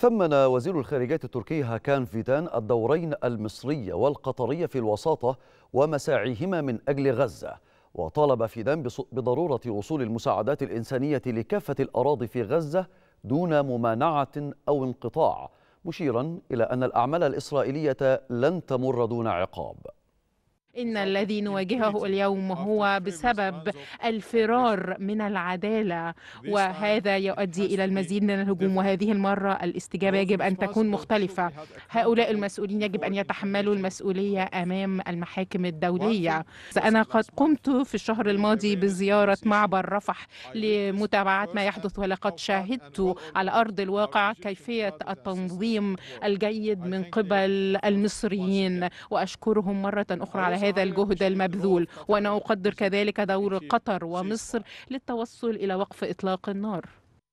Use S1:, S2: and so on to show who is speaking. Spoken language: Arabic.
S1: ثمن وزير الخارجية التركي هاكان فيدان الدورين المصرية والقطرية في الوساطة ومساعيهما من أجل غزة وطالب فيدان بضرورة وصول المساعدات الإنسانية لكافة الأراضي في غزة دون ممانعة أو انقطاع مشيرا إلى أن الأعمال الإسرائيلية لن تمر دون عقاب
S2: إن الذي نواجهه اليوم هو بسبب الفرار من العدالة وهذا يؤدي إلى المزيد من الهجوم وهذه المرة الاستجابة يجب أن تكون مختلفة هؤلاء المسؤولين يجب أن يتحملوا المسؤولية أمام المحاكم الدولية أنا قد قمت في الشهر الماضي بزيارة معبر رفح لمتابعة ما يحدث ولقد شاهدت على أرض الواقع كيفية التنظيم الجيد من قبل المصريين وأشكرهم مرة أخرى على هذا الجهد المبذول وأنا أقدر كذلك دور قطر ومصر للتوصل إلى وقف إطلاق النار